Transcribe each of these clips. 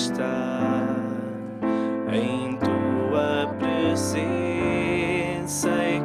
estar em tua presença e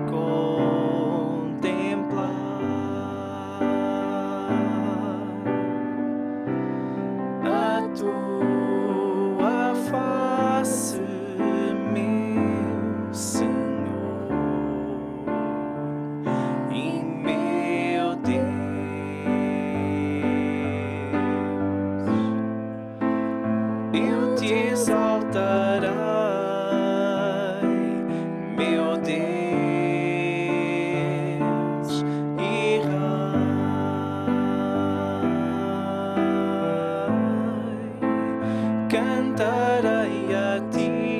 para ti.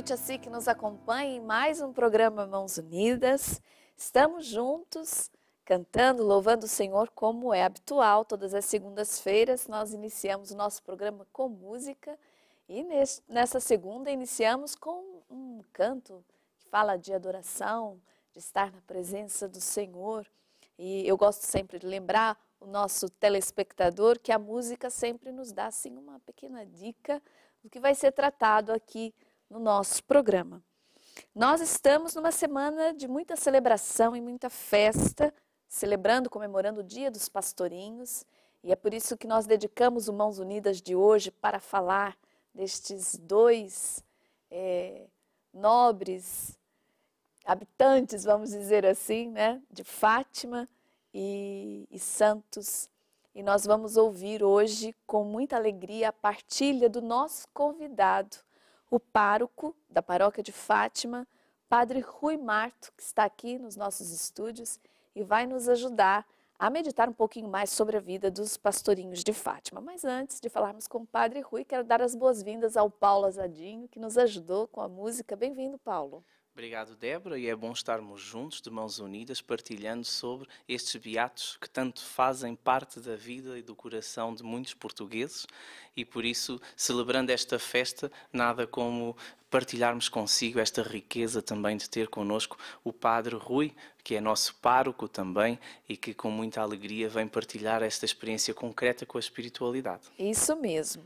noite a si que nos acompanha em mais um programa Mãos Unidas. Estamos juntos, cantando, louvando o Senhor, como é habitual. Todas as segundas-feiras nós iniciamos o nosso programa com música e nessa segunda iniciamos com um canto que fala de adoração, de estar na presença do Senhor. E eu gosto sempre de lembrar o nosso telespectador que a música sempre nos dá assim uma pequena dica do que vai ser tratado aqui no nosso programa. Nós estamos numa semana de muita celebração e muita festa, celebrando, comemorando o Dia dos Pastorinhos, e é por isso que nós dedicamos o Mãos Unidas de hoje para falar destes dois é, nobres habitantes, vamos dizer assim, né, de Fátima e, e Santos. E nós vamos ouvir hoje, com muita alegria, a partilha do nosso convidado, o pároco da paróquia de Fátima, Padre Rui Marto, que está aqui nos nossos estúdios e vai nos ajudar a meditar um pouquinho mais sobre a vida dos pastorinhos de Fátima. Mas antes de falarmos com o Padre Rui, quero dar as boas-vindas ao Paulo Azadinho, que nos ajudou com a música. Bem-vindo, Paulo. Obrigado, Débora, e é bom estarmos juntos, de mãos unidas, partilhando sobre estes beatos que tanto fazem parte da vida e do coração de muitos portugueses, e por isso, celebrando esta festa, nada como partilharmos consigo esta riqueza também de ter connosco o Padre Rui, que é nosso pároco também e que com muita alegria vem partilhar esta experiência concreta com a espiritualidade. Isso mesmo.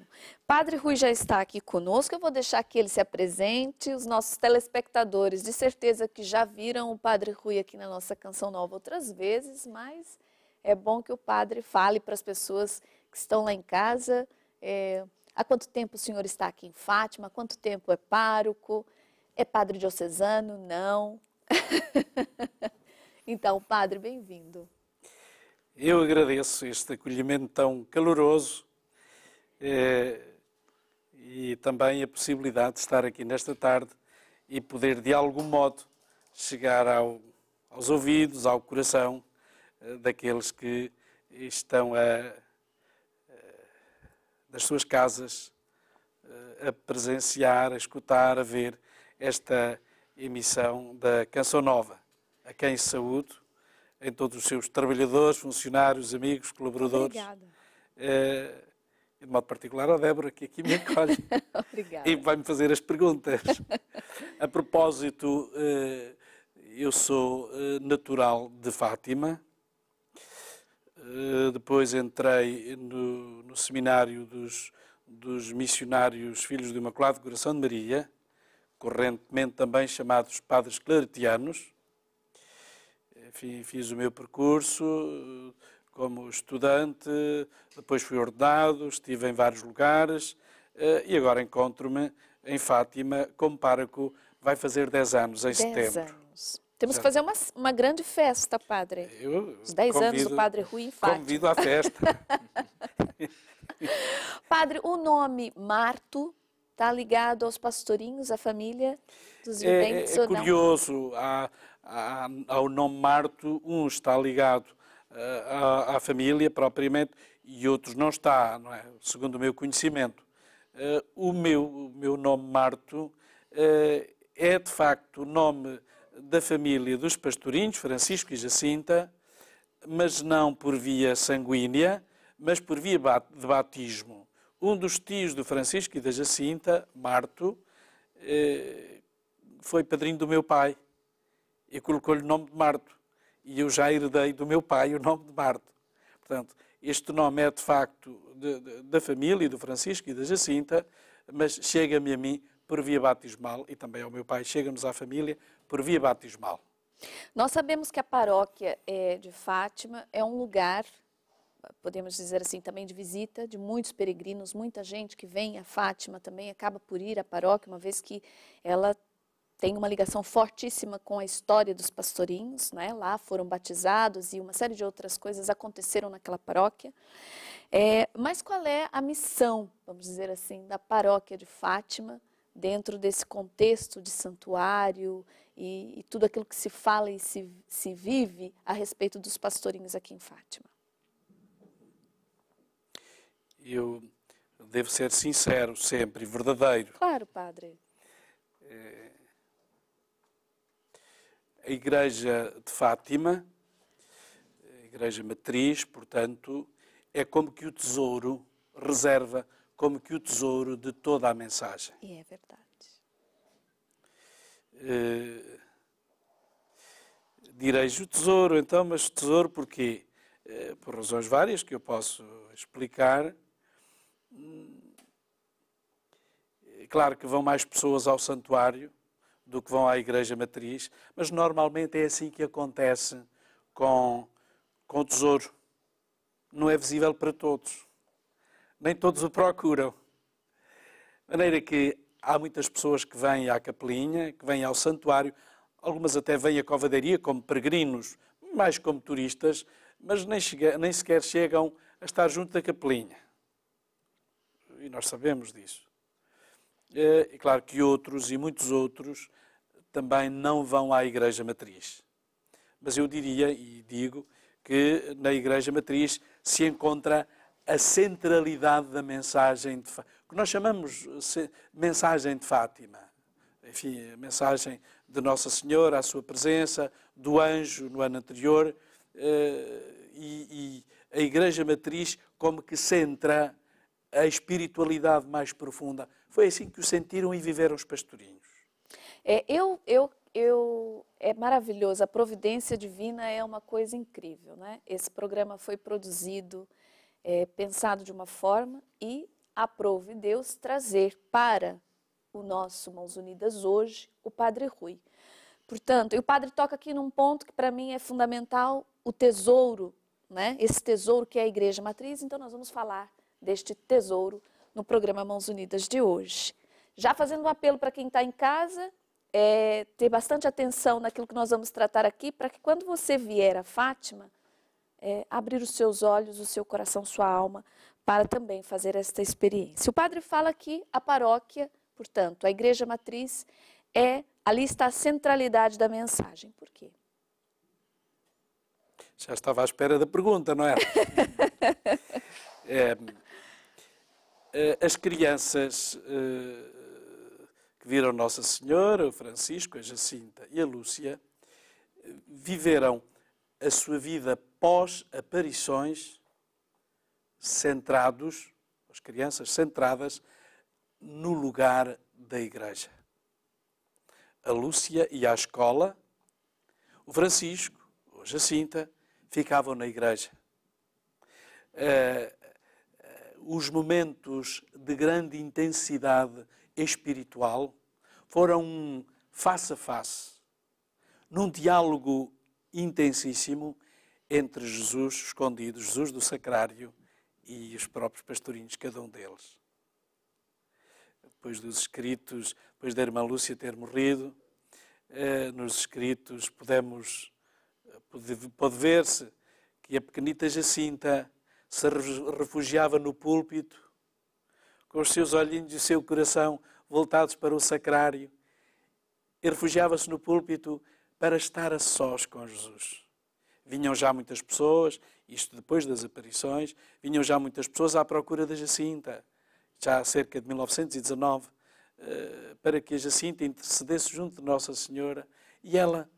Padre Rui já está aqui conosco, eu vou deixar que ele se apresente, os nossos telespectadores de certeza que já viram o Padre Rui aqui na nossa Canção Nova outras vezes, mas é bom que o Padre fale para as pessoas que estão lá em casa, é, Há quanto tempo o senhor está aqui em Fátima? Há quanto tempo é pároco? É padre diocesano? Não. então, padre, bem-vindo. Eu agradeço este acolhimento tão caloroso eh, e também a possibilidade de estar aqui nesta tarde e poder, de algum modo, chegar ao, aos ouvidos, ao coração eh, daqueles que estão a das suas casas, eh, a presenciar, a escutar, a ver esta emissão da Canção Nova. A quem saúdo, em todos os seus trabalhadores, funcionários, amigos, colaboradores. Obrigada. Eh, e de modo particular a Débora, que aqui me acolhe. Obrigada. E vai-me fazer as perguntas. a propósito, eh, eu sou natural de Fátima, eh, depois entrei no, no seminário dos, dos missionários Filhos do Imaculado Coração de Maria, correntemente também chamados Padres Claretianos. Eh, fiz o meu percurso eh, como estudante, depois fui ordenado, estive em vários lugares e agora encontro-me em Fátima como pároco. Vai fazer 10 anos em dez setembro. Anos. Temos que fazer uma, uma grande festa, padre. Eu Os 10 anos do padre Rui Infante. Convido à festa. padre, o nome Marto está ligado aos pastorinhos, à família dos é, viventes é, é curioso, a, a, ao nome Marto, um está ligado à, eh, à, família propriamente e outros não está, não é? segundo o meu conhecimento. Uh, o, meu, o meu nome Marto uh, é, de facto, o nome da família dos pastorinhos, Francisco e Jacinta, mas não por via sanguínea, mas por via de batismo. Um dos tios do Francisco e da Jacinta, Marto, eh, foi padrinho do meu pai e colocou-lhe o nome de Marto. E eu já herdei do meu pai o nome de Marto. Portanto, este nome é de facto de, de, da família do Francisco e da Jacinta, mas chega-me a mim por via batismal e também ao meu pai, chega-nos à família por via batismal. Nós sabemos que a paróquia é, de Fátima é um lugar, podemos dizer assim, também de visita, de muitos peregrinos, muita gente que vem a Fátima também acaba por ir à paróquia, uma vez que ela tem uma ligação fortíssima com a história dos pastorinhos, né? lá foram batizados e uma série de outras coisas aconteceram naquela paróquia. É, mas qual é a missão, vamos dizer assim, da paróquia de Fátima dentro desse contexto de santuário, e, e tudo aquilo que se fala e se, se vive a respeito dos pastorinhos aqui em Fátima. Eu devo ser sincero sempre, verdadeiro. Claro, padre. É, a Igreja de Fátima, a Igreja Matriz, portanto, é como que o tesouro reserva, como que o tesouro de toda a mensagem. E é verdade. Eh, direi direis o tesouro, então, mas tesouro porquê? Eh, por razões várias que eu posso explicar. Eh, claro que vão mais pessoas ao santuário do que vão à igreja matriz, mas normalmente é assim que acontece com, com o tesouro. Não é visível para todos. Nem todos o procuram. De maneira que Há muitas pessoas que vêm à capelinha, que vêm ao santuário, algumas até vêm à covadaria como peregrinos, mais como turistas, mas nem, chega, nem sequer chegam a estar junto da capelinha. E nós sabemos disso. Eh, e claro que outros e muitos outros também não vão à Igreja Matriz. Mas eu diria e digo que na Igreja Matriz se encontra a centralidade da mensagem, que nós chamamos mensagem de Fátima. Enfim, a mensagem de Nossa Senhora, a sua presença, do anjo no ano anterior, eh, e, a Igreja Matriz como que centra a espiritualidade mais profunda. Foi assim que o sentiram e viveram os pastorinhos. É, eu, eu, eu, é maravilhoso, a providência divina é uma coisa incrível, né? Esse programa foi produzido, é, pensado de uma forma e aprove Deus trazer para o nosso Mãos Unidas hoje o Padre Rui. Portanto, e o padre toca aqui num ponto que para mim é fundamental, o tesouro, né? Esse tesouro que é a igreja matriz, então nós vamos falar deste tesouro no programa Mãos Unidas de hoje. Já fazendo um apelo para quem está em casa, é, ter bastante atenção naquilo que nós vamos tratar aqui, para que quando você vier a Fátima, é, abrir os seus olhos, o seu coração, sua alma, para também fazer esta experiência. O padre fala que a paróquia, portanto, a igreja matriz, é ali está a centralidade da mensagem. Por quê? Já estava à espera da pergunta, não é, é eh, as crianças eh, que viram Nossa Senhora, o Francisco, a Jacinta e a Lúcia, eh, viveram a sua vida pós-aparições centrados, as crianças centradas no lugar da igreja. A Lúcia e a escola, o Francisco, a Jacinta, ficavam na igreja. Eh, eh, os momentos de grande intensidade espiritual foram face a face, num diálogo intensíssimo entre Jesus escondido, Jesus do Sacrário e os próprios pastorinhos, cada um deles. Depois dos escritos, depois da irmã Lúcia ter morrido, eh, nos escritos podemos, eh, pode ver-se que a pequenita Jacinta se refugiava no púlpito, com os seus olhinhos e o seu coração voltados para o sacrário, e refugiava-se no púlpito para estar a sós com Jesus. Vinham já muitas pessoas, isto depois das aparições, vinham já muitas pessoas à procura da Jacinta, já cerca de 1919, eh, para que a Jacinta intercedesse junto de Nossa Senhora e ela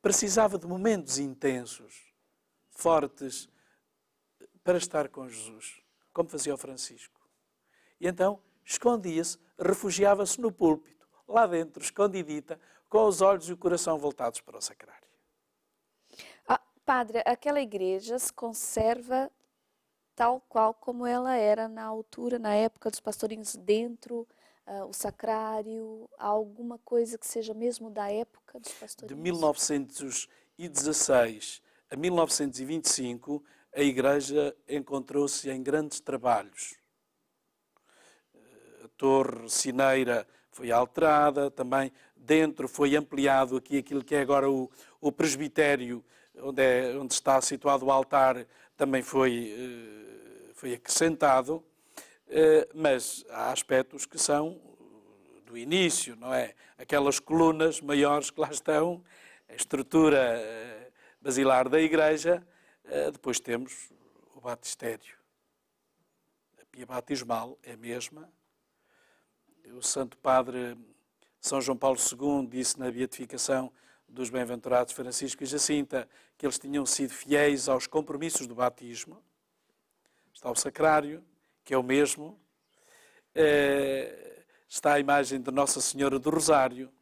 precisava de momentos intensos, fortes, para estar com Jesus, como fazia o Francisco. E então escondia-se, refugiava-se no púlpito, lá dentro, escondidita, com os olhos e o coração voltados para o sacrário. Padre, aquela igreja se conserva tal qual como ela era na altura, na época dos pastorinhos, dentro uh, o sacrário, alguma coisa que seja mesmo da época dos pastorinhos? De 1916 a 1925, a igreja encontrou-se em grandes trabalhos. A torre sineira foi alterada, também dentro foi ampliado aqui aquilo que é agora o, o presbitério onde, é, onde está situado o altar, também foi, eh, foi acrescentado, eh, mas há aspectos que são eh, do início, não é? Aquelas colunas maiores que lá estão, a estrutura basilar da igreja, depois temos o batistério. A pia batismal é a mesma. O Santo Padre São João Paulo II disse na beatificação dos bem-aventurados Francisco e Jacinta, que eles tinham sido fiéis aos compromissos do batismo. Está o sacrário, que é o mesmo. Eh, está a imagem de Nossa Senhora do Rosário,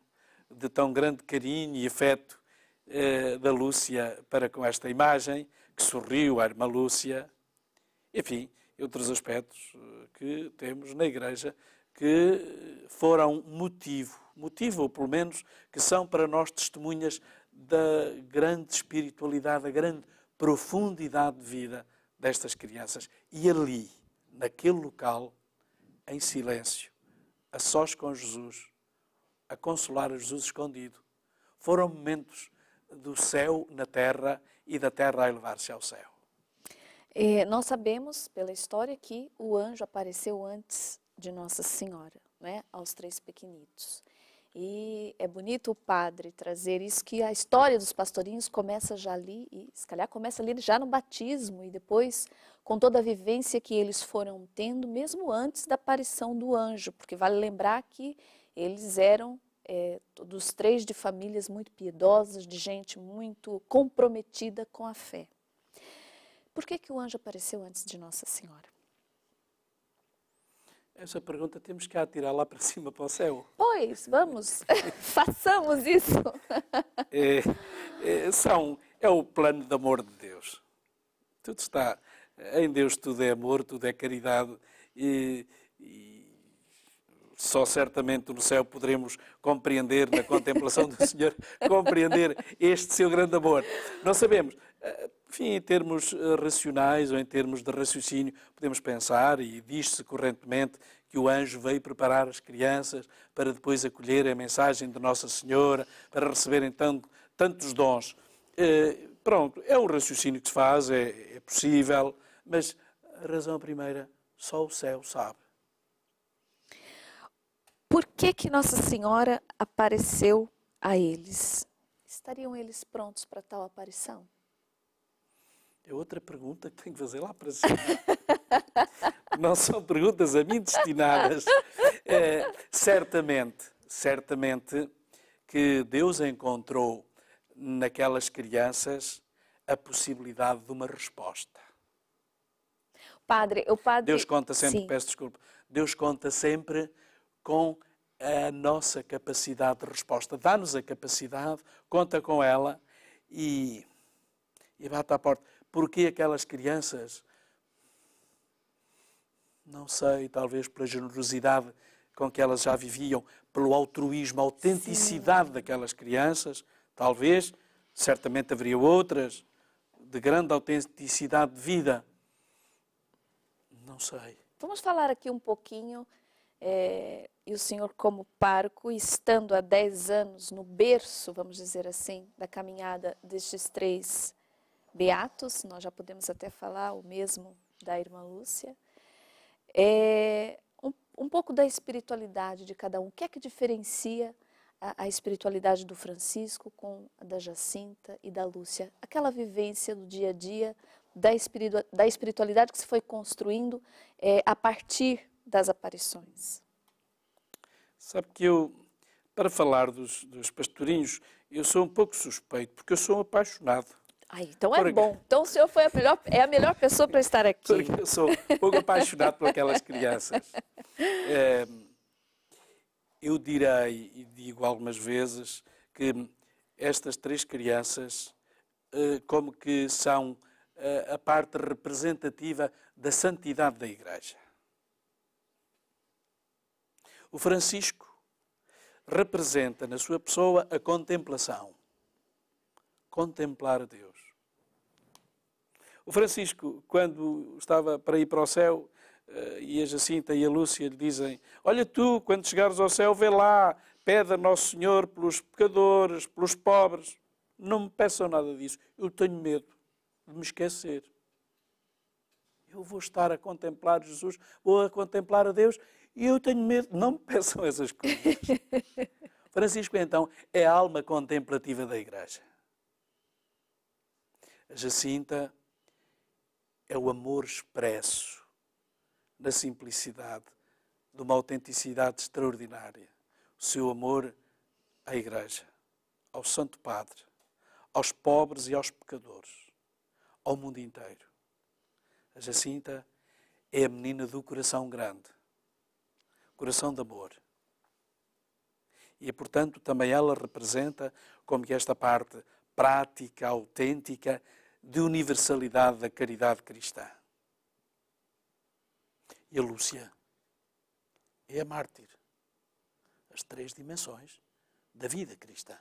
de tão grande carinho e afeto eh, da Lúcia para com esta imagem, que sorriu a irmã Lúcia. Enfim, outros aspectos eh, que temos na Igreja que foram motivo motivo, ou pelo menos que são para nós testemunhas da grande espiritualidade, da grande profundidade de vida destas crianças. E ali, naquele local, em silêncio, a sós com Jesus, a consolar a Jesus escondido, foram momentos do céu na terra e da terra a elevar-se ao céu. E é, nós sabemos pela história que o anjo apareceu antes de Nossa Senhora, né, aos três pequenitos. E é bonito o padre trazer isso, que a história dos pastorinhos começa já ali, e se calhar começa ali já no batismo, e depois com toda a vivência que eles foram tendo, mesmo antes da aparição do anjo, porque vale lembrar que eles eram é, dos três de famílias muito piedosas, de gente muito comprometida com a fé. Por que, que o anjo apareceu antes de Nossa Senhora? Essa pergunta temos que atirar lá para cima, para o céu. Pois, vamos, façamos isso. É, é, são, é o plano de amor de Deus. Tudo está, em Deus tudo é amor, tudo é caridade e, e só certamente no céu poderemos compreender, na contemplação do Senhor, compreender este seu grande amor. Não sabemos. Eh, enfim, em termos eh, racionais ou em termos de raciocínio, podemos pensar, e diz-se correntemente, que o anjo veio preparar as crianças para depois acolher a mensagem de Nossa Senhora, para receberem tanto, tantos dons. É, pronto, é um raciocínio que se faz, é, é possível, mas a razão primeira, só o céu sabe. Por que que Nossa Senhora apareceu a eles? Estariam eles prontos para tal aparição? É outra pergunta que tenho que fazer lá para cima. Não são perguntas a mim destinadas. É, certamente, certamente que Deus encontrou naquelas crianças a possibilidade de uma resposta. Padre, o padre. Deus conta sempre, Sim. peço desculpa, Deus conta sempre com a nossa capacidade de resposta. Dá-nos a capacidade, conta com ela e, e bate à porta. Porque aquelas crianças, não sei, talvez pela generosidade com que elas já viviam, pelo altruísmo, a autenticidade Sim. daquelas crianças, talvez, certamente haveria outras, de grande autenticidade de vida. Não sei. Vamos falar aqui um pouquinho, é, e o senhor como parco, estando há 10 anos no berço, vamos dizer assim, da caminhada destes três beatos, nós já podemos até falar o mesmo da irmã Lúcia, é um, um pouco da espiritualidade de cada um. O que é que diferencia a, a espiritualidade do Francisco com a da Jacinta e da Lúcia? Aquela vivência do dia a dia, da, espiritu, da espiritualidade que se foi construindo é, a partir das aparições. Sabe que eu, para falar dos, dos pastorinhos, eu sou um pouco suspeito, porque eu sou um apaixonado. Ai, então é Porque... bom. Então o senhor foi a melhor, é a melhor pessoa para estar aqui. Porque eu sou um pouco apaixonado por aquelas crianças. É, eu direi, e digo algumas vezes, que estas três crianças eh, como que são eh, a parte representativa da santidade da Igreja. O Francisco representa na sua pessoa a contemplação, contemplar a Deus. O Francisco, quando estava para ir para o céu, eh, e a Jacinta e a Lúcia lhe dizem: Olha, tu, quando chegares ao céu, vê lá, pede a Nosso Senhor pelos pecadores, pelos pobres. Não me peçam nada disso. Eu tenho medo de me esquecer. Eu vou estar a contemplar Jesus, vou a contemplar a Deus e eu tenho medo. Não me peçam essas coisas. Francisco, então, é a alma contemplativa da Igreja. A Jacinta é o amor expresso na simplicidade de uma autenticidade extraordinária. O seu amor à Igreja, ao Santo Padre, aos pobres e aos pecadores, ao mundo inteiro. A Jacinta é a menina do coração grande, coração de amor. E, portanto, também ela representa como que esta parte prática, autêntica, de universalidade da caridade cristã. E a Lúcia é a mártir. As três dimensões da vida cristã.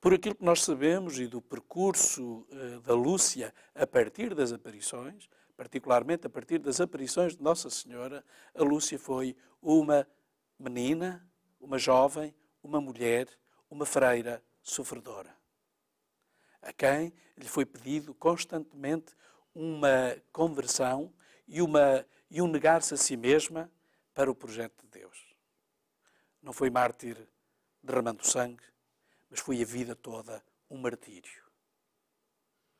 Por aquilo que nós sabemos e do percurso eh, da Lúcia a partir das aparições, particularmente a partir das aparições de Nossa Senhora, a Lúcia foi uma menina, uma jovem, uma mulher, uma freira sofredora a quem lhe foi pedido constantemente uma conversão e, uma, e um negar-se a si mesma para o projeto de Deus. Não foi mártir derramando sangue, mas foi a vida toda um martírio.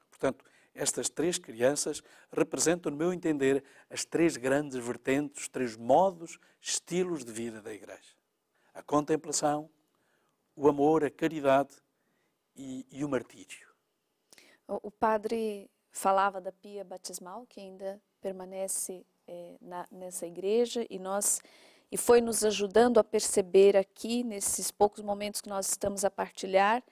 Portanto, estas três crianças representam, no meu entender, as três grandes vertentes, os três modos, estilos de vida da Igreja: a contemplação, o amor, a caridade e, e o martírio. O, padre falava da pia batismal que ainda permanece é, na, nessa igreja e nós e foi nos ajudando a perceber aqui nesses poucos momentos que nós estamos a partilhar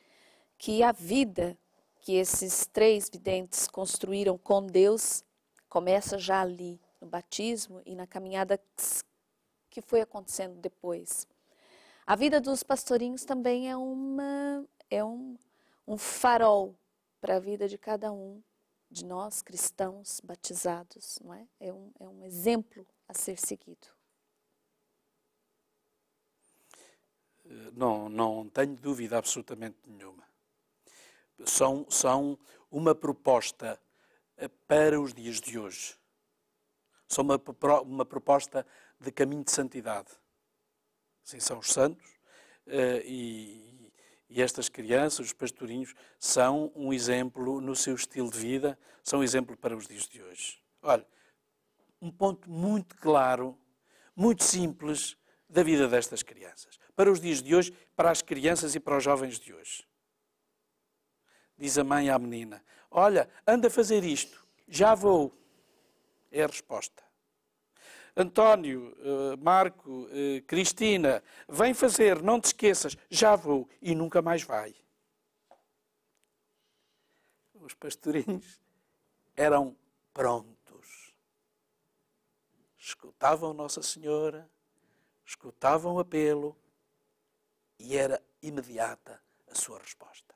que a vida que esses três videntes construíram com Deus começa já ali no batismo e na caminhada que foi acontecendo depois. A vida dos pastorinhos também é uma é um, um farol para a vida de cada um de nós cristãos batizados, não é? É um, é um exemplo a ser seguido. Não, não tenho dúvida absolutamente nenhuma. São, são uma proposta eh, para os dias de hoje. São uma, uma proposta de caminho de santidade. Sim, são os santos eh, e, e estas crianças, os pastorinhos, são um exemplo no seu estilo de vida, são um exemplo para os dias de hoje. Olha, um ponto muito claro, muito simples da vida destas crianças. Para os dias de hoje, para as crianças e para os jovens de hoje. Diz a mãe à menina: Olha, anda a fazer isto, já vou. É a resposta. António, eh, Marco, eh, Cristina, vem fazer, não te esqueças, já vou e nunca mais vai. Os pastorinhos eram prontos. Escutavam Nossa Senhora, escutavam o apelo e era imediata a sua resposta.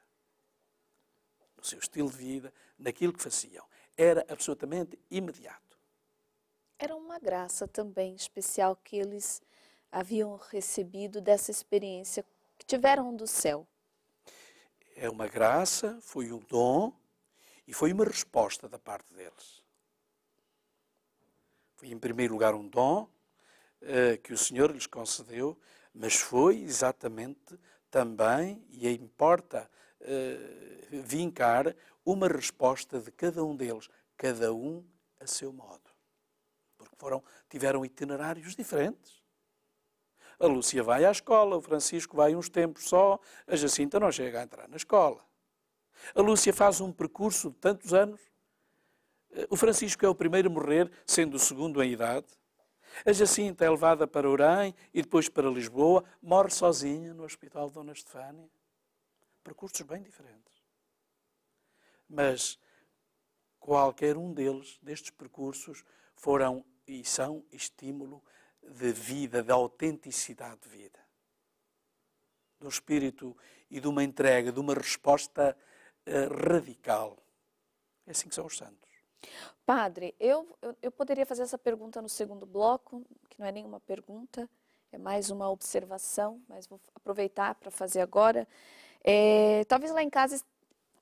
No seu estilo de vida, naquilo que faziam, era absolutamente imediato. Era uma graça também especial que eles haviam recebido dessa experiência que tiveram do céu. É uma graça, foi um dom e foi uma resposta da parte deles. Foi, em primeiro lugar, um dom uh, que o Senhor lhes concedeu, mas foi exatamente também, e importa uh, vincar, uma resposta de cada um deles, cada um a seu modo foram, tiveram itinerários diferentes. A Lúcia vai à escola, o Francisco vai uns tempos só, a Jacinta não chega a entrar na escola. A Lúcia faz um percurso de tantos anos. Eh, o Francisco é o primeiro a morrer, sendo o segundo em idade. A Jacinta é levada para Urem e depois para Lisboa, morre sozinha no Hospital de Dona Estefânia. Percursos bem diferentes. Mas qualquer um deles, destes percursos, foram e são estímulo de vida, de autenticidade de vida, do espírito e de uma entrega, de uma resposta eh, radical. É assim que são os santos. Padre, eu, eu, eu poderia fazer essa pergunta no segundo bloco, que não é nenhuma pergunta, é mais uma observação, mas vou aproveitar para fazer agora. É, talvez lá em casa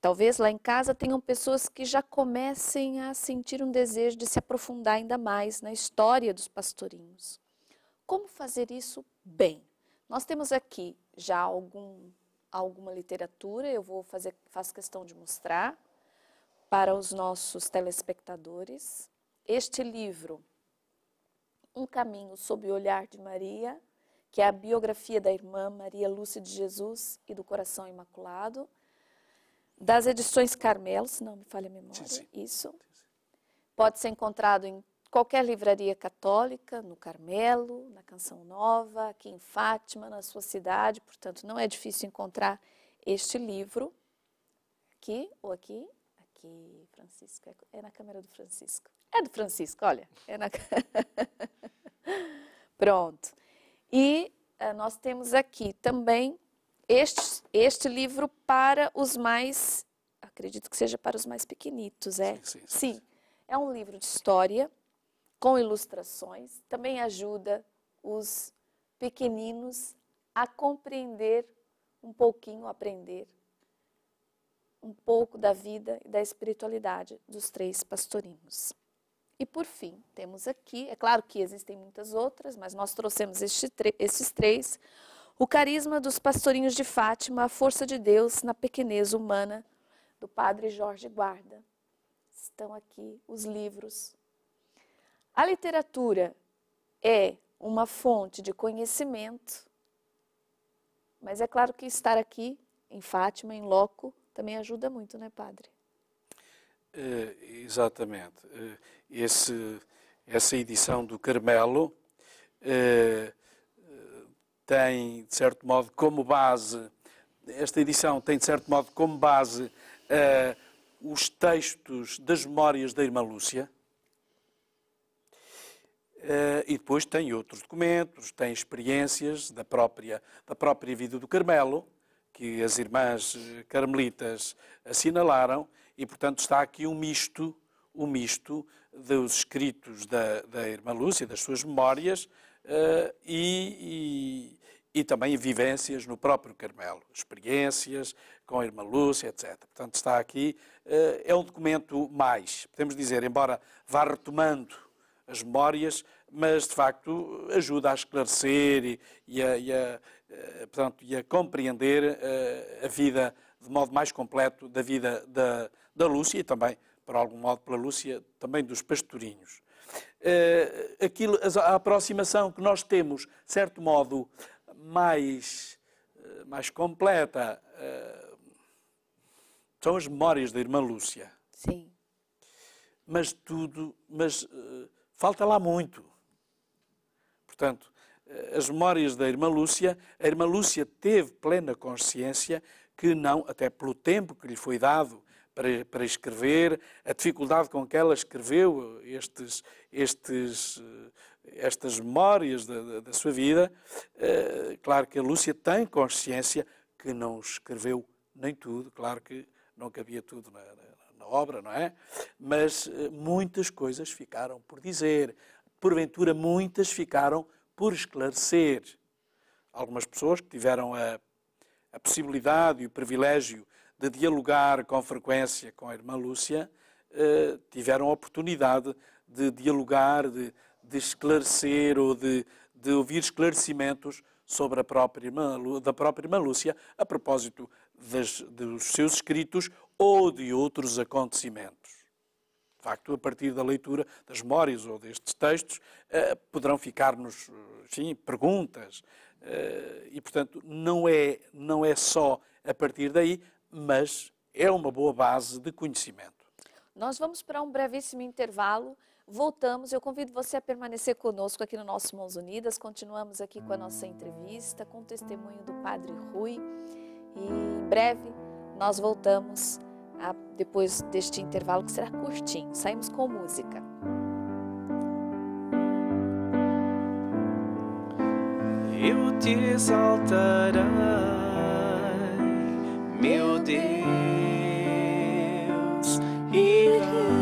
Talvez lá em casa tenham pessoas que já comecem a sentir um desejo de se aprofundar ainda mais na história dos pastorinhos. Como fazer isso bem? Nós temos aqui já algum, alguma literatura, eu vou fazer, faço questão de mostrar para os nossos telespectadores. Este livro, Um Caminho sob o Olhar de Maria, que é a biografia da irmã Maria Lúcia de Jesus e do Coração Imaculado, das edições Carmelo, se não me falha a memória. Sim, sim. Isso. Pode ser encontrado em qualquer livraria católica, no Carmelo, na Canção Nova, aqui em Fátima, na sua cidade, portanto, não é difícil encontrar este livro. Aqui ou aqui? Aqui, Francisco. É, é na câmera do Francisco. É do Francisco, olha. É na... Pronto. E uh, nós temos aqui também estes este livro para os mais, acredito que seja para os mais pequenitos, é? Sim, sim, sim. sim. é um livro de história com ilustrações, também ajuda os pequeninos a compreender um pouquinho, aprender um pouco da vida e da espiritualidade dos três pastorinhos. E por fim, temos aqui, é claro que existem muitas outras, mas nós trouxemos este, esses três, o carisma dos pastorinhos de Fátima, a força de Deus na pequenez humana do padre Jorge Guarda. Estão aqui os livros. A literatura é uma fonte de conhecimento, mas é claro que estar aqui em Fátima, em loco, também ajuda muito, né, padre? É, exatamente. É, esse, essa edição do Carmelo é, tem, de certo modo, como base, esta edição tem, de certo modo, como base uh, os textos das memórias da irmã Lúcia. Uh, e depois tem outros documentos, tem experiências da própria, da própria vida do Carmelo, que as irmãs eh, carmelitas assinalaram, e portanto está aqui um misto, um misto dos escritos da, da irmã Lúcia, das suas memórias, uh, e, e, e, também vivências no próprio Carmelo, experiências com a irmã Lúcia, etc. Portanto, está aqui, uh, é um documento mais, podemos dizer, embora vá retomando as memórias, mas de facto ajuda a esclarecer e, e a, e, a, eh, portanto, e a compreender a vida de modo mais completo da vida da, da Lúcia e também, por algum modo, pela Lúcia, também dos pastorinhos. Uh, aquilo, a aproximação que nós temos, de certo modo, mais, uh, mais completa, uh, são as memórias da irmã Lúcia. Sim. Mas tudo, mas falta lá muito. Portanto, as memórias da irmã Lúcia, a irmã Lúcia teve plena consciência que não, até pelo tempo que lhe foi dado para, para escrever, a dificuldade com que ela escreveu estes, estes, eh, estas memórias da, da sua vida. É, claro que a Lúcia tem consciência que não escreveu nem tudo, claro que não cabia tudo na, na, na obra, não é? Mas eh, muitas coisas ficaram por dizer, porventura muitas ficaram por esclarecer. Algumas pessoas que tiveram a, a possibilidade e o privilégio de dialogar com frequência com a irmã Lúcia, eh, tiveram a oportunidade de dialogar, de, de esclarecer ou de, de, ouvir esclarecimentos sobre a própria irmã, da própria irmã Lúcia a propósito das, dos seus escritos ou de outros acontecimentos. De facto, a partir da leitura das memórias ou destes textos, eh, poderão ficar-nos perguntas. Eh, e, portanto, não é, não é só a partir daí, mas é uma boa base de conhecimento. Nós vamos para um brevíssimo intervalo. Voltamos, eu convido você a permanecer conosco aqui no nosso Mãos Unidas. Continuamos aqui com a nossa entrevista, com o testemunho do Padre Rui. E em breve nós voltamos a, depois deste intervalo que será curtinho. Saímos com música. Eu te exaltarei meu Deus e